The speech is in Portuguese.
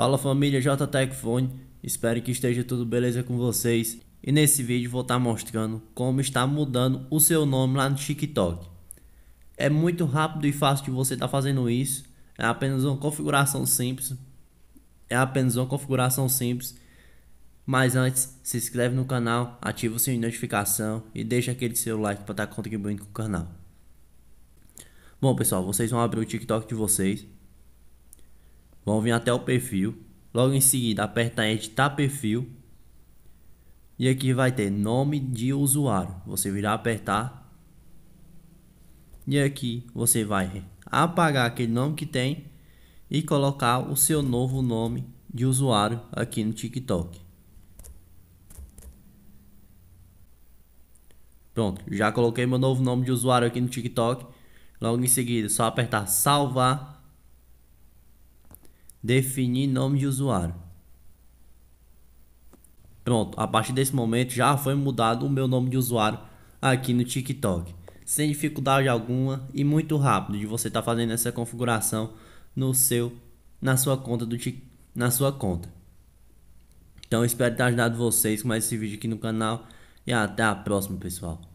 Fala família Jtechfone, espero que esteja tudo beleza com vocês. E nesse vídeo vou estar tá mostrando como está mudando o seu nome lá no TikTok. É muito rápido e fácil de você estar tá fazendo isso. É apenas uma configuração simples. É apenas uma configuração simples. Mas antes, se inscreve no canal, ativa o sininho de notificação e deixa aquele seu like para estar tá contribuindo com o canal. Bom pessoal, vocês vão abrir o TikTok de vocês. Vão vir até o perfil. Logo em seguida, aperta editar perfil. E aqui vai ter nome de usuário. Você virá apertar. E aqui você vai apagar aquele nome que tem e colocar o seu novo nome de usuário aqui no TikTok. Pronto, já coloquei meu novo nome de usuário aqui no TikTok. Logo em seguida, é só apertar salvar Definir nome de usuário. Pronto, a partir desse momento já foi mudado o meu nome de usuário aqui no TikTok. Sem dificuldade alguma e muito rápido de você estar tá fazendo essa configuração no seu na sua conta do na sua conta. Então espero ter ajudado vocês com mais esse vídeo aqui no canal e até a próxima, pessoal.